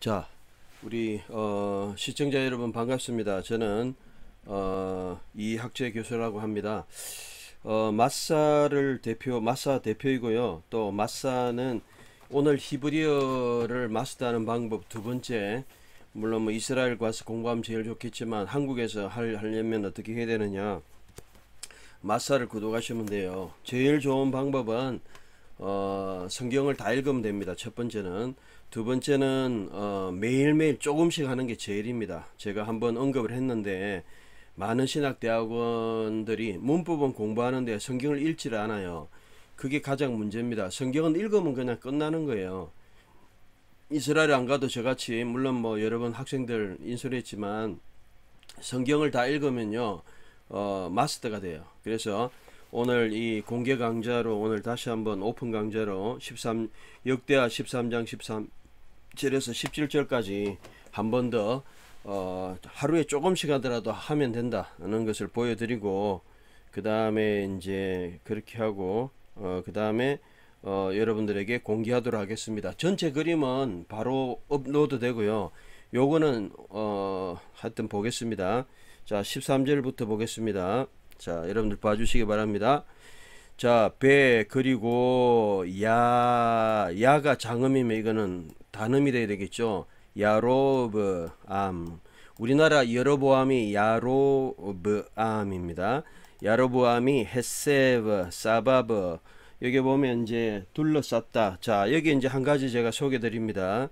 자, 우리 어, 시청자 여러분 반갑습니다. 저는 어, 이학재 교수라고 합니다. 어, 마사를 대표, 마사 대표이고요. 또 마사는 오늘 히브리어를 마스터하는 방법 두 번째, 물론 뭐 이스라엘 과서 공부하면 제일 좋겠지만 한국에서 할, 하려면 어떻게 해야 되느냐. 마사를 구독하시면 돼요. 제일 좋은 방법은 어, 성경을 다 읽으면 됩니다. 첫 번째는 두 번째는 어, 매일매일 조금씩 하는 게 제일입니다. 제가 한번 언급을 했는데 많은 신학대학원들이 문법은 공부하는데 성경을 읽지를 않아요. 그게 가장 문제입니다. 성경은 읽으면 그냥 끝나는 거예요. 이스라엘 안 가도 저같이 물론 뭐 여러 번 학생들 인솔했지만 성경을 다 읽으면요 어, 마스터가 돼요. 그래서 오늘 이 공개 강좌로 오늘 다시 한번 오픈 강좌로 13 역대하 13장 13 17절에서 17절까지 한 번더 어, 하루에 조금씩 하더라도 하면 된다는 것을 보여드리고 그 다음에 이제 그렇게 하고 어, 그 다음에 어, 여러분들에게 공개하도록 하겠습니다. 전체 그림은 바로 업로드 되고요. 요거는 어, 하여튼 보겠습니다. 자 13절부터 보겠습니다. 자 여러분들 봐주시기 바랍니다. 자배 그리고 야 야가 장음이면 이거는 단음이 돼야 되겠죠. 야로브암. 우리나라 여로보암이 야로브암입니다. 야로보암이 헤세브, 사바브. 여기 보면 이제 둘러쌌다. 자, 여기 이제 한 가지 제가 소개 드립니다.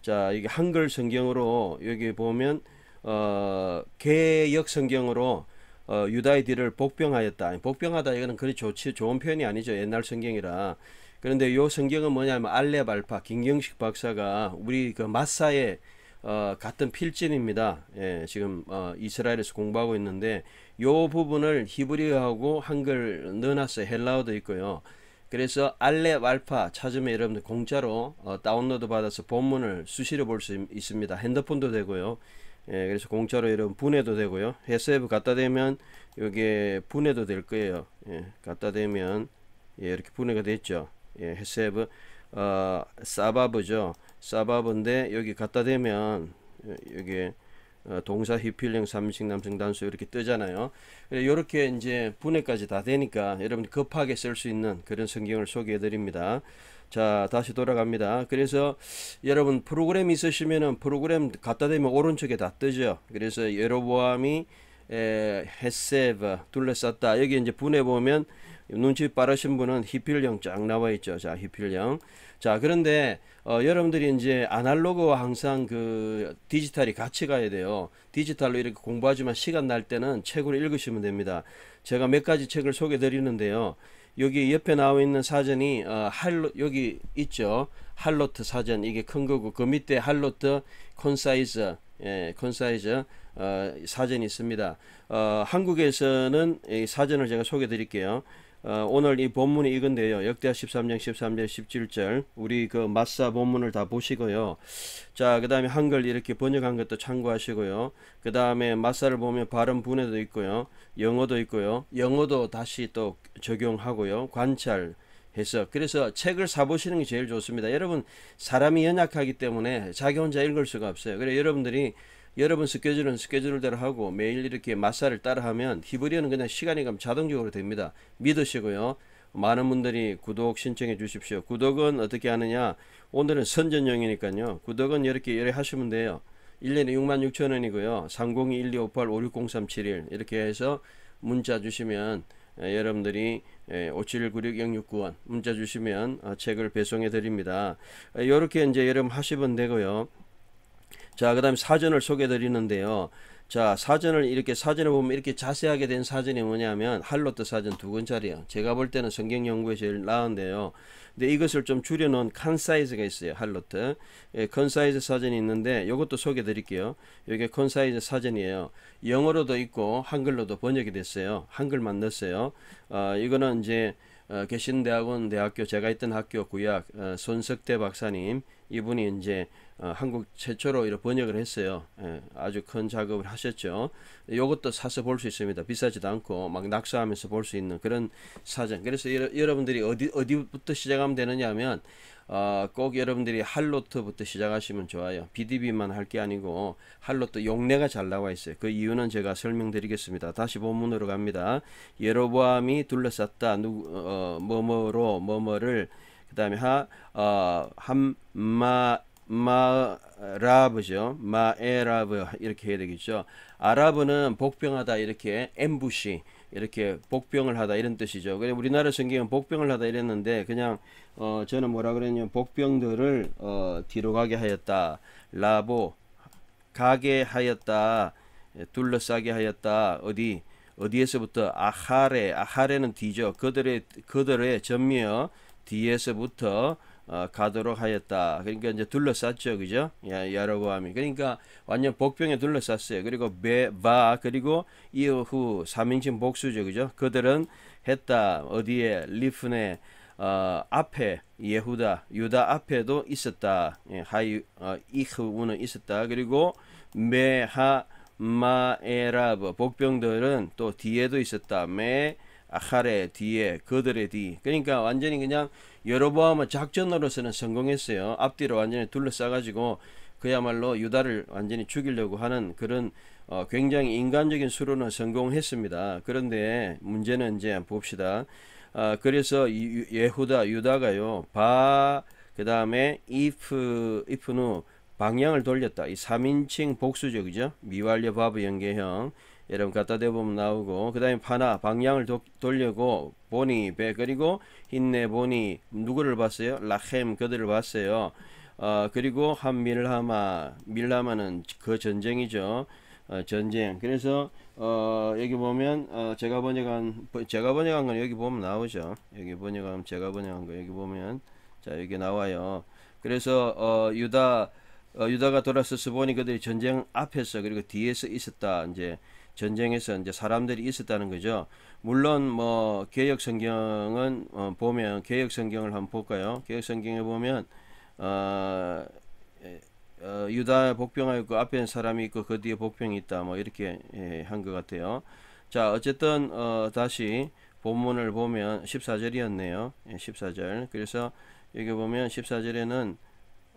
자, 여기 한글 성경으로 여기 보면 어, 개역 성경으로 어, 유다이들을 복병하였다. 복병하다 이거는 그리 좋지 좋은 표현이 아니죠. 옛날 성경이라 그런데 요 성경은 뭐냐면 알레발파 김경식 박사가 우리 그 마사의 어, 같은 필진입니다. 예, 지금 어, 이스라엘에서 공부하고 있는데 요 부분을 히브리어하고 한글 넣어놨어요. 헬라어도 있고요. 그래서 알레 발파 찾으면 여러분들 공짜로 어, 다운로드 받아서 본문을 수시로 볼 수 있습니다. 핸드폰도 되고요. 예, 그래서 공짜로 여러분 분해도 되고요. SF 갖다 대면 여기에 분해도 될 거예요. 예, 갖다 대면 예, 이렇게 분해가 됐죠. 예, 헤세브 어, 사바브죠. 사바브인데 여기 갖다 대면 예, 여기 어, 동사 휘필링 삼식 남성 단수 이렇게 뜨잖아요. 이렇게 예, 이제 분해까지 다 되니까 여러분 급하게 쓸 수 있는 그런 성경을 소개해 드립니다. 자 다시 돌아갑니다. 그래서 여러분 프로그램 있으시면은 프로그램 갖다 대면 오른쪽에 다 뜨죠. 그래서 여러보암이 헤세브 둘러쌌다. 여기 이제 분해 보면 눈치 빠르신 분은 히필령 쫙 나와 있죠. 자, 히필령. 자, 그런데 어, 여러분들이 이제 아날로그와 항상 그 디지털이 같이 가야 돼요. 디지털로 이렇게 공부하지만 시간 날 때는 책으로 읽으시면 됩니다. 제가 몇 가지 책을 소개 해 드리는데요. 여기 옆에 나와 있는 사전이 어, 할로 여기 있죠. 할로트 사전 이게 큰 거고 그 밑에 할로트 콘사이즈 예, 콘사이즈 어, 사전이 있습니다. 어, 한국에서는 이 사전을 제가 소개 해 드릴게요. 어, 오늘 이 본문이 이건데요. 역대하 13장 13절 17절 우리 그 마사 본문을 다 보시고요. 자, 그 다음에 한글 이렇게 번역한 것도 참고하시고요. 그 다음에 마사를 보면 발음 분해도 있고요. 영어도 있고요. 영어도 다시 또 적용하고요. 관찰, 해서 그래서 책을 사보시는 게 제일 좋습니다. 여러분 사람이 연약하기 때문에 자기 혼자 읽을 수가 없어요. 그래 여러분들이 여러분 스케줄은 스케줄대로 하고 매일 이렇게 마사를 따라하면 히브리어는 그냥 시간이 가면 자동적으로 됩니다. 믿으시고요. 많은 분들이 구독 신청해 주십시오. 구독은 어떻게 하느냐? 오늘은 선전용이니까요. 구독은 이렇게 열에 하시면 돼요. 1년에 6만 6천 원이고요. 302-1258-5603-71 이렇게 해서 문자 주시면 예, 여러분들이 57196-0691 예, 문자 주시면 어, 책을 배송해 드립니다. 이렇게 어, 이제 여러분 하시면 되고요. 자, 그 다음에 사전을 소개해 드리는데요. 자, 사전을 이렇게 사전을 보면 이렇게 자세하게 된 사전이 뭐냐면 할로트 사전 두 권짜리요. 제가 볼 때는 성경 연구에 제일 나은데요. 근데 이것을 좀 줄여놓은 칸 사이즈가 있어요. 할로트. 예, 컨 사이즈 사전이 있는데 이것도 소개해 드릴게요. 이게 컨 사이즈 사전이에요. 영어로도 있고 한글로도 번역이 됐어요. 한글만 넣었어요. 어, 이거는 이제 어, 개신대학원 대학교 제가 있던 학교 구약 어, 손석대 박사님 이분이 이제 어, 한국 최초로 이렇게 번역을 했어요. 예, 아주 큰 작업을 하셨죠. 이것도 사서 볼 수 있습니다. 비싸지도 않고 막 낙서하면서 볼 수 있는 그런 사전. 그래서 여 여러분들이 어디 어디부터 시작하면 되느냐면 어, 꼭 여러분들이 할로트부터 시작하시면 좋아요. BDB만 할 게 아니고 할로트 용례가 잘 나와 있어요. 그 이유는 제가 설명드리겠습니다. 다시 본문으로 갑니다. 예로보암이 둘러쌌다. 누, 어, 어, 뭐뭐로 뭐뭐를 그 다음에 하, 어, 함마 마라브죠. 마에라브 이렇게 해야 되겠죠. 아랍어는 복병하다 이렇게 엠부시 이렇게 복병을 하다 이런 뜻이죠. 그래 우리나라 성경은 복병을 하다 이랬는데 그냥 어 저는 뭐라 그랬냐면 복병들을 어 뒤로 가게 하였다. 라보 가게 하였다. 둘러싸게 하였다. 어디 어디에서부터 아하레 아하레는 뒤죠. 그들의 그들의 전미어 뒤에서부터 어, 가도록 하였다. 그러니까 이제 둘러쌌죠. 그죠? 예, 여러 보암이 그러니까 완전 복병에 둘러쌌어요. 그리고 베바 그리고 이후 3인칭 복수죠. 그죠? 그들은 했다. 어디에 리프네 어, 앞에 예후다 유다 앞에도 있었다. 예, 하이 어, 이후는 있었다. 그리고 메하 마에라브 복병들은 또 뒤에도 있었다. 메 아하레 뒤에 그들의 뒤 그러니까 완전히 그냥 여로보암은 작전으로서는 성공했어요 앞뒤로 완전히 둘러싸 가지고 그야말로 유다를 완전히 죽이려고 하는 그런 어, 굉장히 인간적인 수로는 성공했습니다 그런데 문제는 이제 봅시다 아, 그래서 유, 예후다 유다가요 바그 다음에 이프 이프누 방향을 돌렸다 이 3인칭 복수적이죠 미완료 바브 연계형 여러분 갖다 대보면 나오고 그 다음에 파나 방향을 도, 돌려고 보니 배 그리고 흰내 보니 누구를 봤어요? 라헴 그들을 봤어요 어, 그리고 한 밀라마 밀라마는 그 전쟁이죠 어, 전쟁 그래서 어, 여기 보면 어, 제가 번역한 제가 번역한 건 여기 보면 나오죠 여기 번역하면 제가 번역한 거 여기 보면 자 여기 나와요 그래서 어, 유다 어, 유다가 돌아서서 보니 그들이 전쟁 앞에서 그리고 뒤에서 있었다 이제 전쟁에서 이제 사람들이 있었다는 거죠. 물론 뭐개혁 성경은 어, 보면 개혁 성경을 한번 볼까요? 개혁 성경에 보면 어, 어, 유다 복병하고 그 앞에 사람이 있고 그 뒤에 복병이 있다 뭐 이렇게 예, 한것 같아요. 자 어쨌든 어, 다시 본문을 보면 14절이었네요. 예, 14절. 그래서 여기 보면 14절에는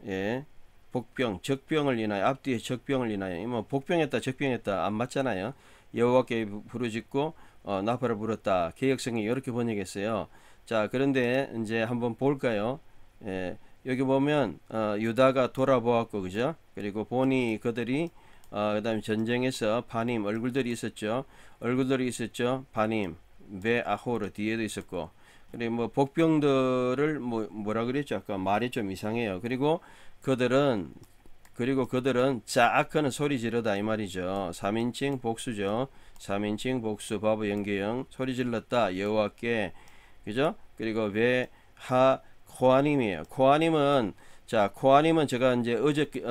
예, 복병, 적병을 인하여 앞뒤에 적병을 인하여 뭐 복병했다 적병했다 안 맞잖아요. 여호와께 부르짖고 어, 나팔을 불었다. 개혁성이 이렇게 번역했어요. 자 그런데 이제 한번 볼까요? 예, 여기 보면 어, 유다가 돌아보았고 그죠? 그리고 보니 그들이 어, 그다음 전쟁에서 반임 얼굴들이 있었죠. 얼굴들이 있었죠. 반임 베아호르 뒤에도 있었고. 그리고 뭐 복병들을 뭐 뭐라 그랬죠? 아까 말이 좀 이상해요. 그리고 그들은 그리고 그들은 자악하는 소리 지르다 이 말이죠. 3인칭 복수죠. 3인칭 복수 바보 연기형 소리 질렀다 여호와께 그죠? 그리고 왜 하 코아님이에요. 코아님은 자 코아님은 제가 이제 어저께도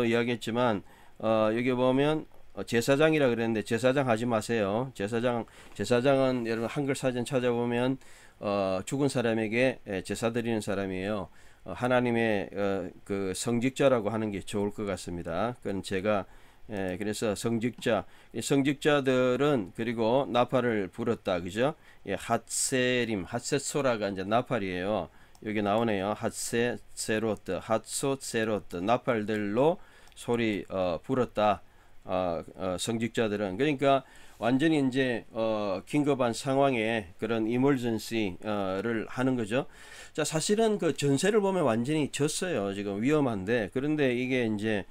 어, 이야기했지만 어, 여기 보면 어, 제사장이라 그랬는데 제사장 하지 마세요. 제사장 제사장은 여러분 한글 사진 찾아보면 어, 죽은 사람에게 예, 제사 드리는 사람이에요. 하나님의 어, 그 성직자라고 하는 게 좋을 것 같습니다. 그건 제가 예, 그래서 성직자, 성직자들은 그리고 나팔을 불었다, 그죠? 예, 핫세림, 핫세소라가 이제 나팔이에요. 여기 나오네요. 핫세세로트, 핫소세로트, 나팔들로 소리 어, 불었다. 어, 어, 성직자들은 그러니까 완전히 이제 어, 긴급한 상황에 그런 이멀전시를 하는 거죠. 자 사실은 그 전세를 보면 완전히 졌어요. 지금 위험한데 그런데 이게 이제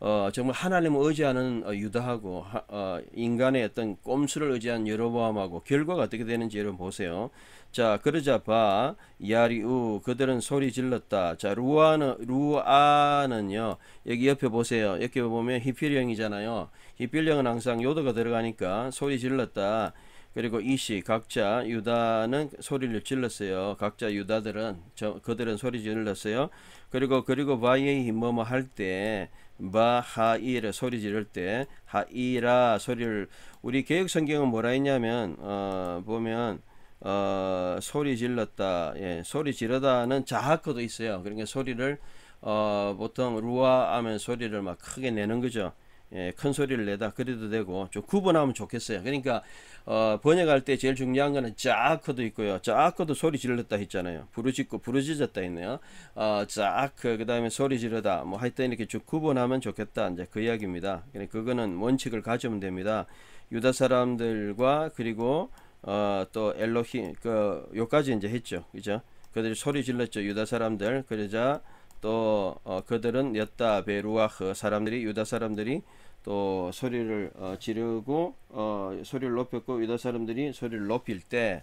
어, 정말 하나님을 의지하는 어, 유다하고 하, 어, 인간의 어떤 꼼수를 의지한 여로보암하고 결과가 어떻게 되는지 여러분 보세요. 자 그러자 바 야리우 그들은 소리 질렀다. 자 루아는 루아는요 여기 옆에 보세요. 이렇게 보면 히필령이잖아요. 히필령은 항상 요도가 들어가니까 소리 질렀다. 그리고 이시 각자 유다는 소리를 질렀어요. 각자 유다들은 저, 그들은 소리 질렀어요. 그리고 그리고 바이에이 뭐뭐 할때 마하이라 소리 지를 때 하이라 소리를 우리 개혁 성경은 뭐라 했냐면 어, 보면 어, 소리 질렀다 예, 소리 지르다는 자하코도 있어요 그러니까 소리를 어, 보통 루아 하면 소리를 막 크게 내는 거죠 예, 큰 소리를 내다 그래도 되고 좀 구분하면 좋겠어요. 그러니까 어, 번역할 때 제일 중요한 거는 자크도 있고요. 자크도 소리 질렀다 했잖아요. 부르짖고 부르짖었다 했네요. 어, 자크 그다음에 소리 지르다 뭐 하여튼 이렇게 쭉 구분하면 좋겠다 이제 그 이야기입니다. 그러니까 그거는 원칙을 가지면 됩니다. 유다 사람들과 그리고 어, 또 엘로힘 그 요까지 이제 했죠. 그죠? 그들이 소리 질렀죠. 유다 사람들 그러자 또 어, 그들은 였다 베루와그 사람들이 유다 사람들이 또 소리를 어, 지르고 어, 소리를 높였고 유다 사람들이 소리를 높일 때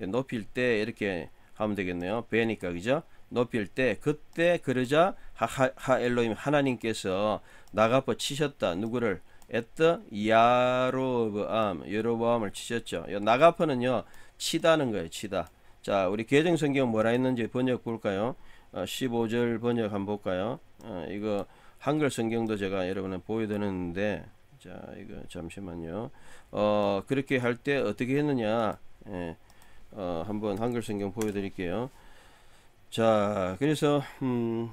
예, 높일 때 이렇게 하면 되겠네요 베니까 그죠 높일 때 그때 그러자 하 엘로임 하나님께서 나가퍼 치셨다 누구를 에트 야로브암 여로보암을 치셨죠 나가퍼는요 치다는 거예요 치다 자 우리 개정성경 뭐라 했는지 번역 볼까요 15절 어, 번역 한번 볼까요? 어, 이거 한글 성경도 제가 여러분에 보여드렸는데 자 이거 잠시만요. 어 그렇게 할 때 어떻게 했느냐 예, 어, 한번 한글 성경 보여드릴게요. 자 그래서 음,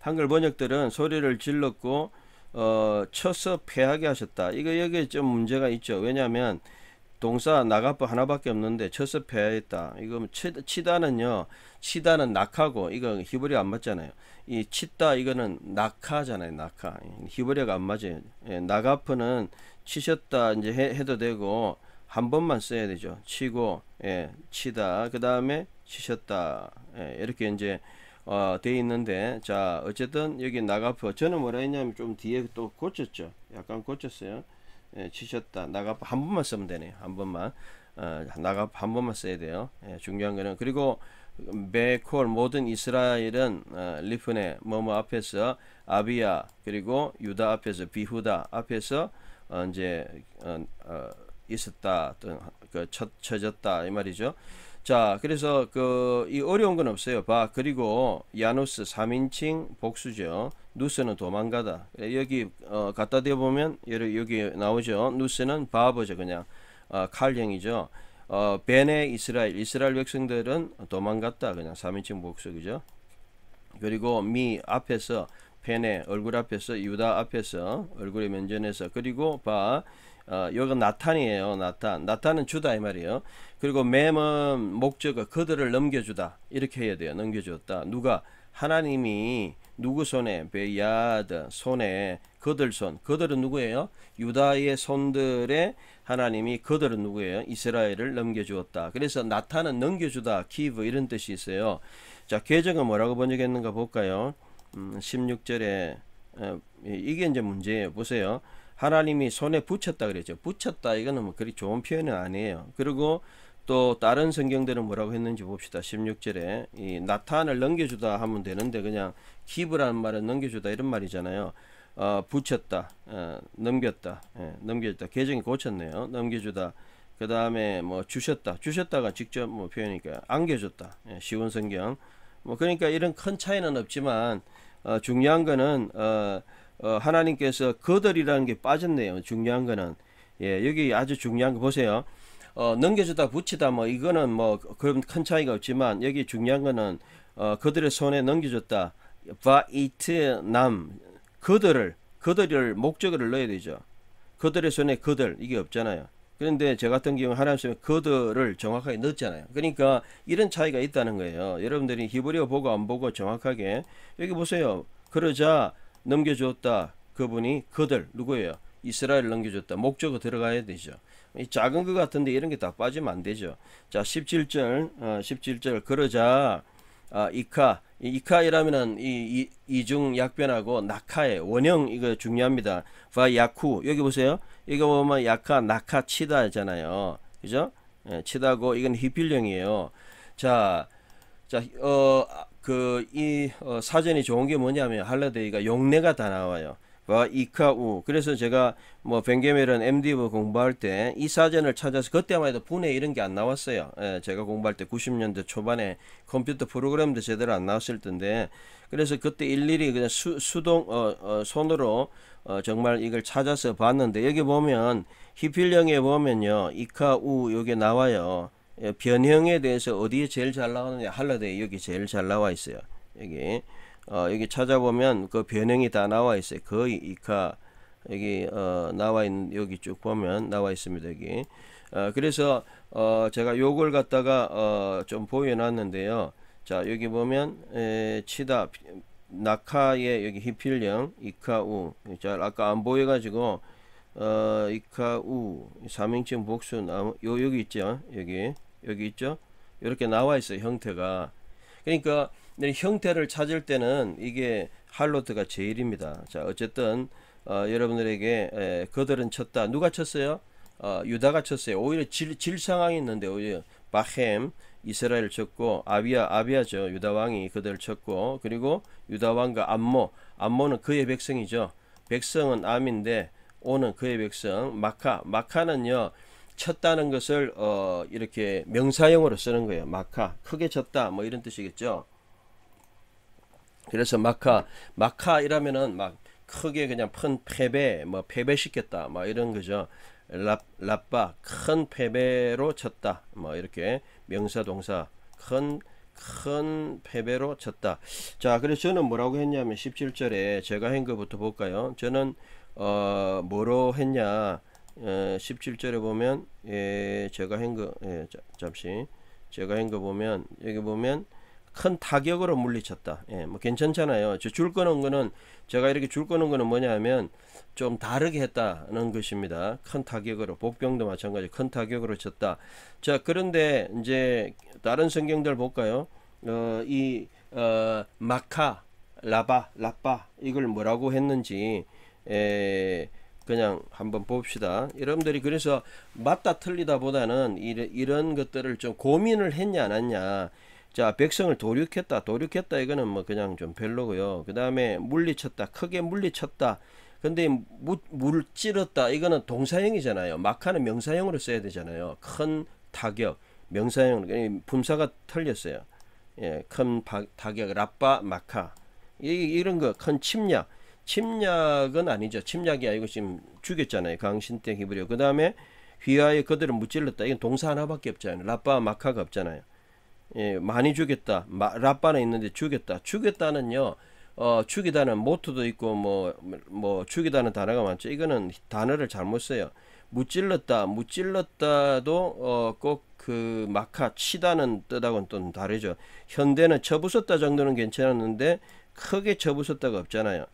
한글 번역들은 소리를 질렀고 어, 쳐서 패하게 하셨다. 이거 여기에 좀 문제가 있죠. 왜냐하면 동사 나가프 하나밖에 없는데 쳐서 패했다. 이거 치, 치다는요. 치다는 낙하고 이거 히브리어 안 맞잖아요. 이 치다 이거는 낙하잖아요. 낙하. 히브리어가 안 맞아요. 예, 나가프는 치셨다 이제 해, 도 되고 한 번만 써야 되죠. 치고 예, 치다. 그 다음에 치셨다. 예, 이렇게 이제 어, 돼 있는데 자 어쨌든 여기 나가프 저는 뭐라 했냐면 좀 뒤에 또 고쳤죠. 약간 고쳤어요. 예, 치셨다 나갑 한 번만 쓰면 되네요 한 번만 어, 나갑 한 번만 써야 돼요 예, 중요한 거는 그리고 메콜 모든 이스라엘은 어, 리프네 뭐뭐 앞에서 아비야 그리고 유다 앞에서 비후다 앞에서 어, 이제 어, 어, 있었다 또그 쳐졌다 이 말이죠 자, 그래서 그 이 어려운 건 없어요. 봐. 그리고 야누스 3인칭 복수죠. 누스는 도망가다. 여기 어, 갖다 대 보면 여기 나오죠. 누스는 바보죠, 그냥 어, 칼령이죠. 어, 베네 이스라엘 이스라엘 백성들은 도망갔다 그냥 3인칭 복수 그죠 그리고 미 앞에서 페네 얼굴 앞에서 유다 앞에서 얼굴의 면전에서 그리고 바 어, 여기 나탄이에요. 나탄. 나탄은 주다 이 말이에요. 그리고 맴은 목적어 그들을 넘겨주다 이렇게 해야 돼요. 넘겨주었다. 누가 하나님이 누구 손에 베야드 손에 그들 손 그들은 누구예요? 유다의 손들의 하나님이 그들은 누구예요? 이스라엘을 넘겨주었다. 그래서 나타는 넘겨주다, 기브 이런 뜻이 있어요. 자, 계정은 뭐라고 번역했는가 볼까요? 음, 16절에 어, 이게 이제 문제예요. 보세요. 하나님이 손에 붙였다 그랬죠. 붙였다 이거는 뭐 그리 좋은 표현은 아니에요. 그리고 또 다른 성경들은 뭐라고 했는지 봅시다. 16절에 이 나타안을 넘겨주다 하면 되는데 그냥 기부라는 말은 넘겨주다 이런 말이잖아요. 어, 붙였다, 어, 넘겼다, 예, 넘겼다계정이 고쳤네요. 넘겨주다. 그 다음에 뭐 주셨다. 주셨다가 직접 뭐 표현이니까 안겨줬다. 예, 쉬운 성경. 뭐 그러니까 이런 큰 차이는 없지만 어, 중요한 거는 어, 어, 하나님께서 거들이라는 게 빠졌네요. 중요한 거는 예, 여기 아주 중요한 거 보세요. 어, 넘겨주다 붙이다 뭐 이거는 뭐 그런 큰 차이가 없지만 여기 중요한 거는 어, 그들의 손에 넘겨줬다. 바이트남 그들을 그들을 목적어를 넣어야 되죠. 그들의 손에 그들 이게 없잖아요. 그런데 저 같은 경우 하나님 의 그들을 정확하게 넣었잖아요. 그러니까 이런 차이가 있다는 거예요. 여러분들이 히브리어 보고 안 보고 정확하게 여기 보세요. 그러자 넘겨주었다. 그분이 그들 누구예요? 이스라엘 넘겨줬다. 목적어 들어가야 되죠. 이 작은 것 같은데 이런 게 다 빠지면 안 되죠. 자, 17절, 어, 17절 그러자 아, 이카, 이카이라면은 이, 이 이중 약변하고 낙하의 원형 이거 중요합니다. 바 야쿠 여기 보세요. 이거 보면 약하 낙하 치다잖아요. 그죠? 예, 치다고 이건 히필령이에요. 자, 자, 어, 그이 어, 사전이 좋은 게 뭐냐면 할라데이가 용례가 다 나와요. 와 이카우 그래서 제가 뭐벵게멜은 m d 브 공부할 때 이 사전을 찾아서 그때만 해도 분해 이런 게 안 나왔어요 예, 제가 공부할 때 90년대 초반에 컴퓨터 프로그램도 제대로 안 나왔을 텐데 그래서 그때 일일이 그냥 수, 수동 어, 어, 손으로 어, 정말 이걸 찾아서 봤는데 여기 보면 히필령에 보면요 이카우 여기 나와요 예, 변형에 대해서 어디에 제일 잘 나오느냐 할라데이 여기 제일 잘 나와 있어요. 여기 어, 여기 찾아보면 그 변형이 다 나와 있어요. 거의 이카 여기 어, 나와 있는 여기 쭉 보면 나와 있습니다. 여기 어, 그래서 어, 제가 요걸 갖다가 어, 좀 보여놨는데요. 자 여기 보면 에, 치다 낙하의 여기 히필령 이카우 자 아까 안 보여가지고 어, 이카우 3인칭 복수 나요 무 여기 있죠 여기 여기 있죠 이렇게 나와 있어요 형태가 그러니까 형태를 찾을 때는 이게 할로트가 제일입니다 자 어쨌든 어, 여러분들에게 에, 그들은 쳤다 누가 쳤어요 어, 유다가 쳤어요 오히려 질, 질 상황이 있는데 오히려 바헴 이스라엘 쳤고 아비아 아비아죠 유다 왕이 그들을 쳤고 그리고 유다 왕과 암모 암모는 그의 백성이죠 백성은 암인데 오는 그의 백성 마카 마카는요 쳤다는 것을 어, 이렇게 명사형으로 쓰는 거예요. 마카 크게 쳤다 뭐 이런 뜻이겠죠. 그래서 마카 마카이라면은 막 크게 그냥 큰 패배 뭐 패배시켰다 뭐 이런 거죠. 라빠 큰 패배로 쳤다 뭐 이렇게 명사 동사 큰 큰 패배로 쳤다. 자, 그래서 저는 뭐라고 했냐면 17절에 제가 한 것부터 볼까요? 저는 어, 뭐로 했냐? 17절에 예, 보면 예, 제가 행거 예, 잠시 제가 행거 보면 여기 보면 큰 타격으로 물리쳤다. 예, 뭐 괜찮잖아요. 저줄 거는 거는 제가 이렇게 줄 거는 거는 뭐냐면 좀 다르게 했다는 것입니다. 큰 타격으로 복병도 마찬가지 큰 타격으로 쳤다. 자 그런데 이제 다른 성경들 볼까요? 어, 이 어, 마카 라바 라빠 이걸 뭐라고 했는지 에, 예, 그냥 한번 봅시다. 여러분들이 그래서 맞다 틀리다 보다는 이런, 이런 것들을 좀 고민을 했냐 안 했냐. 자 백성을 도륙했다 도륙했다 이거는 뭐 그냥 좀 별로고요. 그 다음에 물리쳤다 크게 물리쳤다. 근데 물, 물 찌렀다 이거는 동사형이잖아요. 마카는 명사형으로 써야 되잖아요. 큰 타격 명사형 분사가 틀렸어요. 예, 큰 타격 라빠 마카 이, 이런 거 큰 침략 침략은 아니죠. 침략이 아니고 지금 죽였잖아요. 강신택 히브리어. 그 다음에 휘하에 그들을 무찔렀다. 이건 동사 하나밖에 없잖아요. 라빠 마카가 없잖아요. 예, 많이 죽였다. 마, 라빠는 있는데 죽였다. 죽였다는요. 어, 죽이다는 모토도 있고 뭐뭐 뭐 죽이다는 단어가 많죠. 이거는 단어를 잘못 써요. 무찔렀다, 무찔렀다도 어, 꼭 그 마카 치다는 뜻하고는 또 다르죠. 현대는 쳐부쉈다 정도는 괜찮았는데 크게 쳐부쉈다가 없잖아요.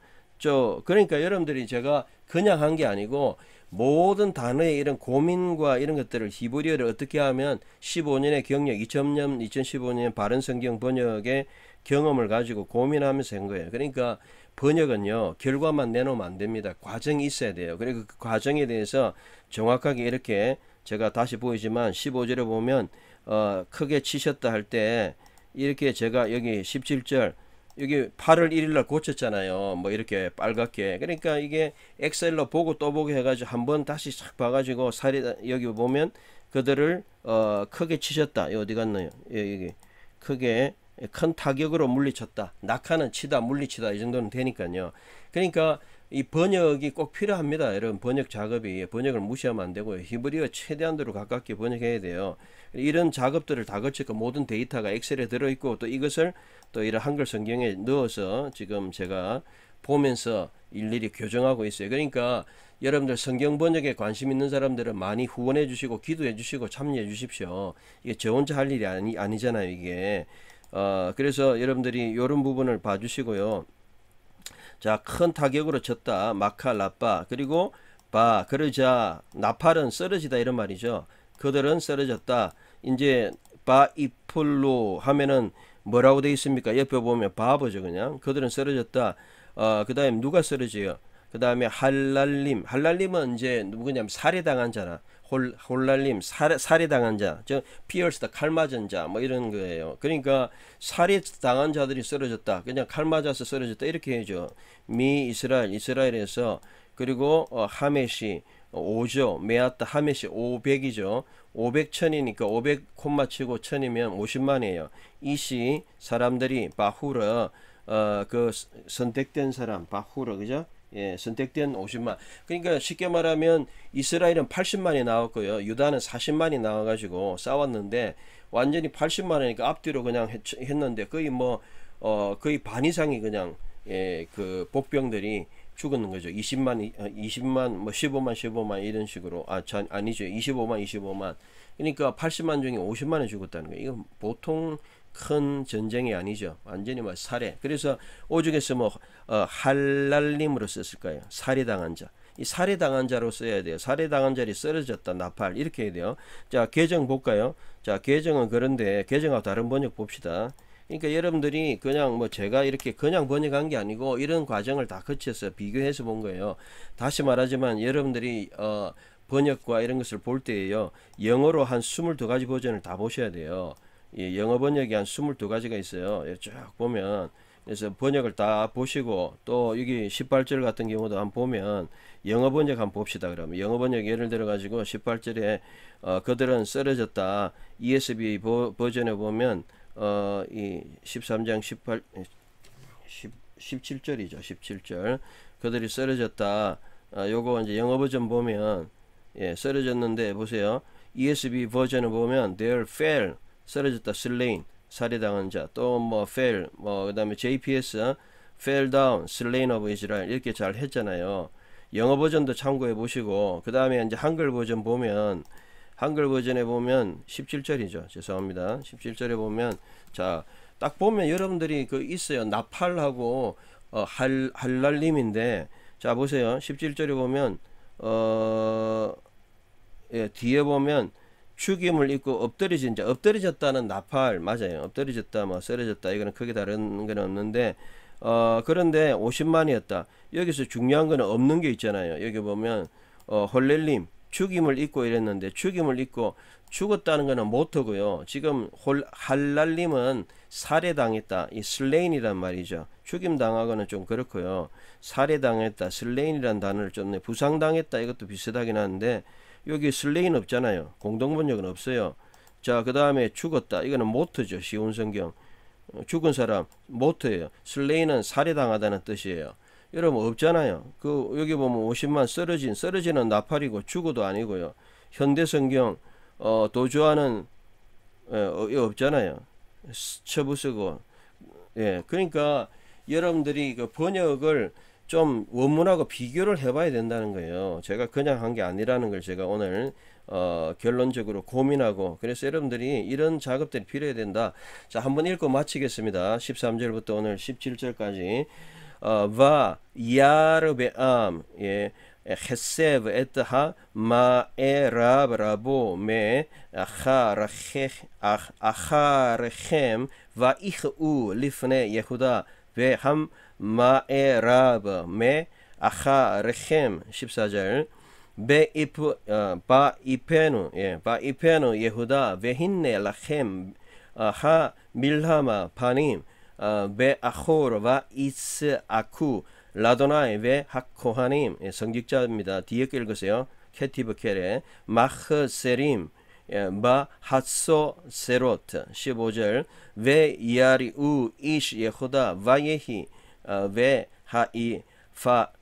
저 그러니까 여러분들이 제가 그냥 한 게 아니고 모든 단어의 이런 고민과 이런 것들을 히브리어를 어떻게 하면 15년의 경력 2000년 2015년 바른 성경 번역의 경험을 가지고 고민하면서 한 거예요. 그러니까 번역은요 결과만 내놓으면 안 됩니다. 과정이 있어야 돼요. 그리고 그 과정에 대해서 정확하게 이렇게 제가 다시 보이지만 15절에 보면 어, 크게 치셨다 할 때 이렇게 제가 여기 17절 여기 8월 1일날 고쳤잖아요. 뭐 이렇게 빨갛게. 그러니까 이게 엑셀로 보고 또 보고 해가지고 한번 다시 착 봐가지고 살이 여기 보면 그들을 어 크게 치셨다. 어디 갔나요? 예, 여기 크게 큰 타격으로 물리쳤다. 낙하는 치다, 물리치다 이 정도는 되니까요. 그러니까 이 번역이 꼭 필요합니다. 이런 번역 작업이 번역을 무시하면 안 되고요. 히브리어 최대한대로 가깝게 번역해야 돼요. 이런 작업들을 다 거치고 모든 데이터가 엑셀에 들어 있고 또 이것을 또 이런 한글 성경에 넣어서 지금 제가 보면서 일일이 교정하고 있어요. 그러니까 여러분들 성경 번역에 관심 있는 사람들은 많이 후원해 주시고 기도해 주시고 참여해 주십시오. 이게 저 혼자 할 일이 아니, 아니잖아요. 이게 어, 그래서 여러분들이 이런 부분을 봐주시고요. 자, 큰 타격으로 쳤다. 마카 라빠. 그리고 바 그러자 나팔은 쓰러지다 이런 말이죠. 그들은 쓰러졌다. 이제 바 이플로 하면은 뭐라고 되어 있습니까? 옆에 보면 바보죠 그냥. 그들은 쓰러졌다. 어, 그 다음에 누가 쓰러져요? 그 다음에 할랄림. 할랄림은 이제 누구냐면 살해당한 자나 홀, 홀랄림 살해, 살해당한 자, 즉 피어스다 칼 맞은 자 뭐 이런 거예요. 그러니까 살해당한 자들이 쓰러졌다. 그냥 칼 맞아서 쓰러졌다 이렇게 해죠. 미 이스라엘 이스라엘에서 그리고 어, 하메시 오죠 메아타 하메시 오백이죠 오백 천이니까 오백 콤마 치고 천이면 오십만이에요. 이시 사람들이 바후르 어, 그 선택된 사람 바후르 그죠? 예, 선택된 50만. 그러니까 쉽게 말하면 이스라엘은 80만이 나왔고요. 유다는 40만이 나와가지고 싸웠는데 완전히 80만이니까 앞뒤로 그냥 했, 는데 거의 뭐, 어, 거의 반 이상이 그냥, 예, 그 복병들이 죽었는 거죠. 20만, 어, 20만, 뭐 15만, 15만 이런 식으로. 아, 전, 아니죠. 25만, 25만. 그러니까 80만 중에 50만이 죽었다는 거예요. 이거 보통 큰 전쟁이 아니죠. 완전히 뭐 살해. 그래서 오죽에서 뭐 어, 할랄님으로 썼을까요? 살해당한 자. 이 살해당한 자로 써야 돼요. 살해당한 자리 쓰러졌다, 나팔. 이렇게 해야 돼요. 자, 계정 볼까요? 자, 계정은 그런데, 계정하고 다른 번역 봅시다. 그러니까 여러분들이 그냥 뭐 제가 이렇게 그냥 번역한 게 아니고 이런 과정을 다 거쳐서 비교해서 본 거예요. 다시 말하지만 여러분들이, 어, 번역과 이런 것을 볼 때에요. 영어로 한 22가지 버전을 다 보셔야 돼요. 이 영어 번역이 한 22가지가 있어요. 예, 쭉 보면 그래서 번역을 다 보시고 또 여기 18절 같은 경우도 한번 보면 영어 번역 한번 봅시다. 그러면 영어 번역 예를 들어 가지고 18절에 어, 그들은 쓰러졌다. ESV 버, 버전에 보면 어, 이 13장 18 10, 17절이죠. 17절. 그들이 쓰러졌다. 아, 요거 이제 영어 버전 보면 예, 쓰러졌는데 보세요. ESV 버전을 보면 they fell 쓰러졌다 슬레인 살해당한 자 또뭐 펠, 뭐 그다음에 JPS 어? 펠다운, 슬레인 w 브이 l 라 i 이렇게 잘 했잖아요. 영어 버전도 참고해 보시고 그 다음에 이제 한글 버전 보면 한글 버전에 보면 17절이죠. 죄송합니다. 17절에 보면 자 딱 보면 여러분들이 그 있어요. 나팔하고 어, 할, 할랄림인데 자 보세요. 17절에 보면 어 예, 뒤에 보면 죽임을 입고 엎드려진 자 엎드려졌다는 나팔 맞아요 엎드려졌다 뭐 쓰러졌다 이거는 크게 다른 건 없는데 어 그런데 50만이었다 여기서 중요한 거는 없는 게 있잖아요 여기 보면 어 홀렐림 죽임을 입고 이랬는데 죽임을 입고 죽었다는 거는 모터고요 지금 홀, 할랄림은 살해당했다 이 슬레인이란 말이죠 죽임당하고는 좀 그렇고요 살해당했다 슬레인이란 단어를 좀 부상당했다 이것도 비슷하긴 한데 여기 슬레인 없잖아요. 공동번역은 없어요. 자, 그 다음에 죽었다. 이거는 모트죠. 시온 성경. 어, 죽은 사람, 모트예요. 슬레인은 살해당하다는 뜻이에요. 여러분 없잖아요. 그 여기 보면 50만 쓰러진, 쓰러지는 나팔이고 죽어도 아니고요. 현대 성경 어, 도주하는 예, 어, 없잖아요. 처부 쓰고 예, 그러니까 여러분들이 그 번역을 좀 원문하고 비교를 해봐야 된다는 거예요. 제가 그냥 한 게 아니라는 걸 제가 오늘 어, 결론적으로 고민하고 그래서 여러분들이 이런 작업들이 필요해야 된다. 자 한번 읽고 마치겠습니다. 13절부터 오늘 17절까지 와 어, 야르베암 예 헤세브 에트하 마에라브라보 메 아하르헤 아하르헴 와 이흐우 리프네 예후다 왜함 마에라브 메 아하르켐 14절 베이프 바이페누 예 바이페누 예후다 베힌네 라켐 하 밀하마 파님 베아호르 와 이스 아쿠 라도나이 웨 학코하님 예, 성직자입니다. 뒤에 읽으세요. 캐티브 캐레 마흐 세림 바 핫소 세로트 15절 왜 이아리 우 이시 예호다 와예히 왜 하이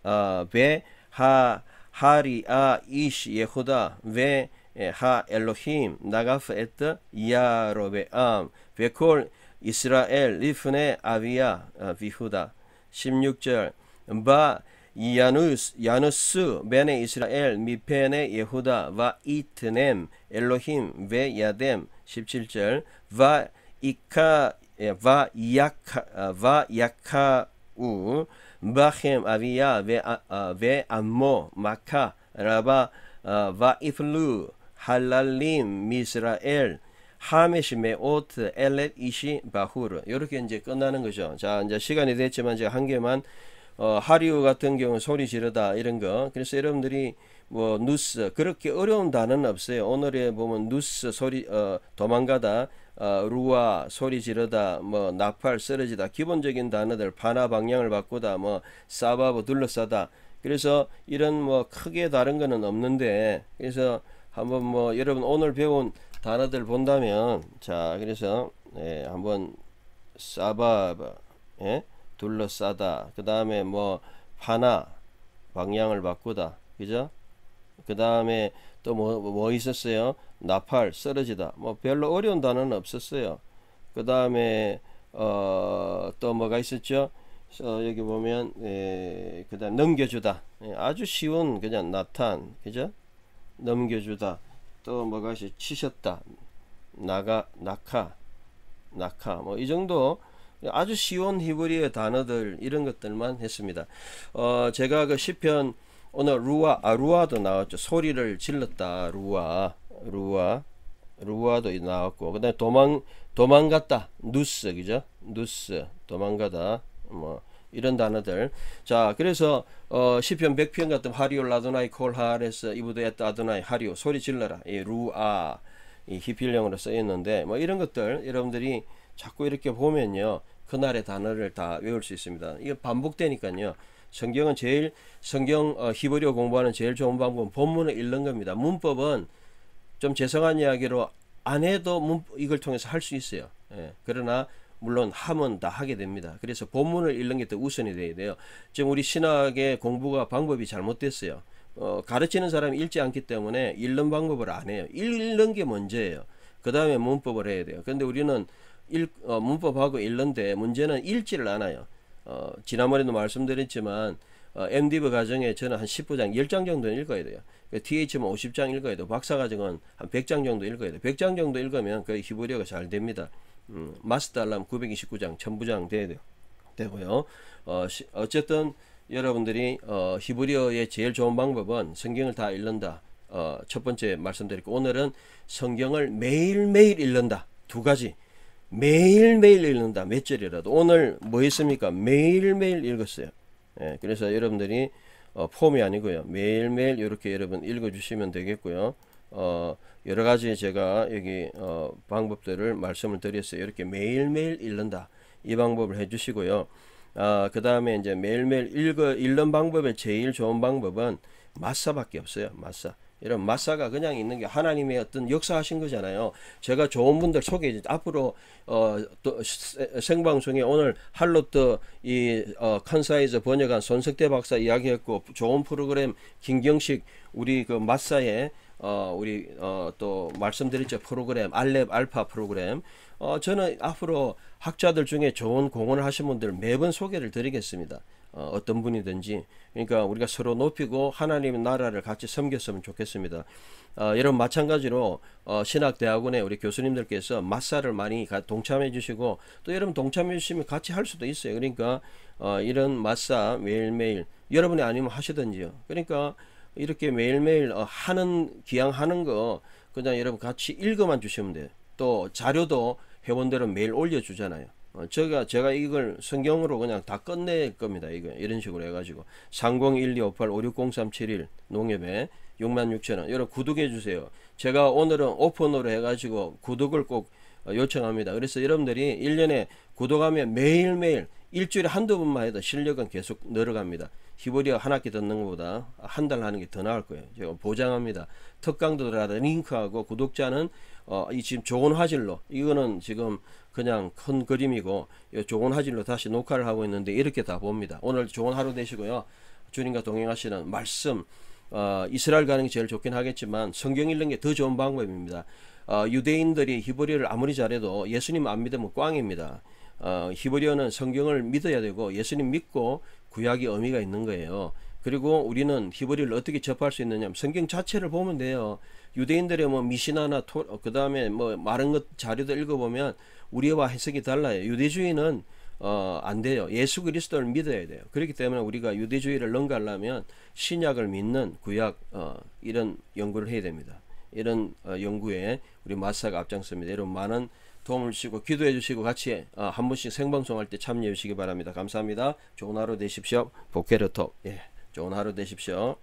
파왜 하하리아 이시 예호다 왜 האלוהים נגף את ירבעם וכל ישראל לפני אביה ויהודה. 16절 בא 이야누스, 야누스, 베네 이스라엘, 미페네 예후다, 와 이트넴, 엘로힘, 베 야뎀, 17절, 와 이카, 와야카와 예, 아, 야카우, 바헴 아비야, 베, 아, 베 아, 암모, 마카, 라바, 아, 와 이플루, 할랄림, 미스라엘, 하메시 메오트 엘렛 이시 바후르 이렇게 이제 끝나는 거죠. 자 이제 시간이 됐지만 제가 한 개만 어, 하류 같은 경우 는 소리 지르다 이런 거 그래서 여러분들이 뭐 누스 그렇게 어려운 단어는 없어요 오늘에 보면 누스 소리 어, 도망가다 어, 루아 소리 지르다 뭐 나팔 쓰러지다 기본적인 단어들 반화 방향을 바꾸다 뭐사바보 둘러싸다 그래서 이런 뭐 크게 다른 거는 없는데 그래서 한번 뭐 여러분 오늘 배운 단어들 본다면 자 그래서 예, 한번 사바바 예? 둘러싸다 그 다음에 뭐 파나 방향을 바꾸다 그죠 그 다음에 또 뭐 뭐 있었어요 나팔 쓰러지다 뭐 별로 어려운 단어는 없었어요 그 다음에 어, 또 뭐가 있었죠 어, 여기 보면 예, 그 다음 넘겨주다 예, 아주 쉬운 그냥 나탄 그죠 넘겨주다 또 뭐가 있어 요 치셨다 나가 낙하 낙하 뭐 이 정도 아주 쉬운 히브리어 단어들 이런 것들만 했습니다. 어, 제가 그 시편 오늘 루아 아, 루아도 나왔죠. 소리를 질렀다 루아 루아 루아도 나왔고 그다음에 도망 도망갔다 누스 그죠? 누스 도망가다 뭐 이런 단어들 자 그래서 어, 시편 100편 같은 하리오 라도나이 콜하레스 이브도에따 아도나이 하리오 소리 질러라 이 루아 이 히필령으로 쓰였는데 뭐 이런 것들 여러분들이 자꾸 이렇게 보면요. 그날의 단어를 다 외울 수 있습니다. 이거 반복되니까요. 성경은 제일 성경 어, 히브리어 공부하는 제일 좋은 방법은 본문을 읽는 겁니다. 문법은 좀 죄송한 이야기로 안 해도 문, 이걸 통해서 할 수 있어요. 예. 그러나 물론 함은 다 하게 됩니다. 그래서 본문을 읽는 게 더 우선이 돼야 돼요. 지금 우리 신학의 공부가 방법이 잘못됐어요. 어, 가르치는 사람이 읽지 않기 때문에 읽는 방법을 안 해요. 읽는 게 문제예요. 그 다음에 문법을 해야 돼요. 근데 우리는 일, 어, 문법하고 읽는데 문제는 읽지를 않아요. 어, 지난번에도 말씀드렸지만 어, MDB 과정에 저는 한 10부장, 10장 정도는 읽어야 돼요. TH면 그 50장 읽어야 되고 박사 과정은 한 100장 정도 읽어야 돼요. 100장 정도 읽으면 거의 히브리어가 잘 됩니다. 음, 마스터 알람 929장, 1000부장 돼야 돼요. 되고요. 어, 시, 어쨌든 여러분들이 어, 히브리어의 제일 좋은 방법은 성경을 다 읽는다. 어, 첫 번째 말씀드렸고 오늘은 성경을 매일매일 읽는다. 두 가지. 매일매일 읽는다. 몇 절이라도. 오늘 뭐 했습니까? 매일매일 읽었어요. 예, 그래서 여러분들이 어, 폼이 아니고요. 매일매일 이렇게 여러분 읽어주시면 되겠고요. 어, 여러 가지 제가 여기 어, 방법들을 말씀을 드렸어요. 이렇게 매일매일 읽는다. 이 방법을 해주시고요. 아, 그 다음에 이제 매일매일 읽어, 읽는 방법의 제일 좋은 방법은 마사밖에 없어요. 마사. 이런 마사가 그냥 있는 게 하나님의 어떤 역사하신 거잖아요. 제가 좋은 분들 소개 앞으로 어, 또 생방송에 오늘 할로트 이 어, 컨사이즈 번역한 손석대 박사 이야기했고 좋은 프로그램 김경식 우리 그 마사의 어, 우리 어, 또 말씀드렸죠 프로그램 알렙 알파 프로그램 어, 저는 앞으로 학자들 중에 좋은 공헌을 하신 분들 매번 소개를 드리겠습니다. 어, 어떤 분이든지 그러니까 우리가 서로 높이고 하나님의 나라를 같이 섬겼으면 좋겠습니다. 어, 여러분 마찬가지로 어, 신학대학원에 우리 교수님들께서 마사를 많이 가, 동참해 주시고 또 여러분 동참해 주시면 같이 할 수도 있어요. 그러니까 어, 이런 마사 매일매일 여러분이 아니면 하시든지요. 그러니까 이렇게 매일매일 어, 하는 기양하는 거 그냥 여러분 같이 읽어만 주시면 돼요. 또 자료도 회원들은 매일 올려주잖아요. 어, 제가 제가 이걸 성경으로 그냥 다 끝낼 겁니다. 이거 이런 식으로 해가지고 301258560371 농협에 66,000원 여러분 구독해 주세요. 제가 오늘은 오픈으로 해가지고 구독을 꼭 어, 요청합니다. 그래서 여러분들이 1년에 구독하면 매일매일 일주일에 한두 번만 해도 실력은 계속 늘어갑니다. 히브리어 한 학기 듣는 것보다 한 달 하는 게 더 나을 거예요. 제가 보장합니다. 특강도 들어가다 링크하고 구독자는 어, 이 지금 좋은 화질로 이거는 지금 그냥 큰 그림이고 좋은 화질로 다시 녹화를 하고 있는데 이렇게 다 봅니다. 오늘 좋은 하루 되시고요. 주님과 동행하시는 말씀 어, 이스라엘 가는 게 제일 좋긴 하겠지만 성경 읽는 게 더 좋은 방법입니다. 어, 유대인들이 히브리어를 아무리 잘해도 예수님 안 믿으면 꽝입니다. 어, 히브리어는 성경을 믿어야 되고 예수님 믿고 구약이 의미가 있는 거예요. 그리고 우리는 히브리를 어떻게 접할 수 있느냐 하면 성경 자체를 보면 돼요. 유대인들의 뭐 미시나나 어, 그 다음에 뭐 마른 것 자료도 읽어보면 우리와 해석이 달라요. 유대주의는 어, 안 돼요. 예수 그리스도를 믿어야 돼요. 그렇기 때문에 우리가 유대주의를 넘가려면 신약을 믿는 구약 어, 이런 연구를 해야 됩니다. 이런 어, 연구에 우리 마사가 앞장섭니다. 여러분 많은 도움을 주시고 기도해 주시고 같이 어, 한 번씩 생방송할 때 참여해 주시기 바랍니다. 감사합니다. 좋은 하루 되십시오. 복회로톡 예, 좋은 하루 되십시오.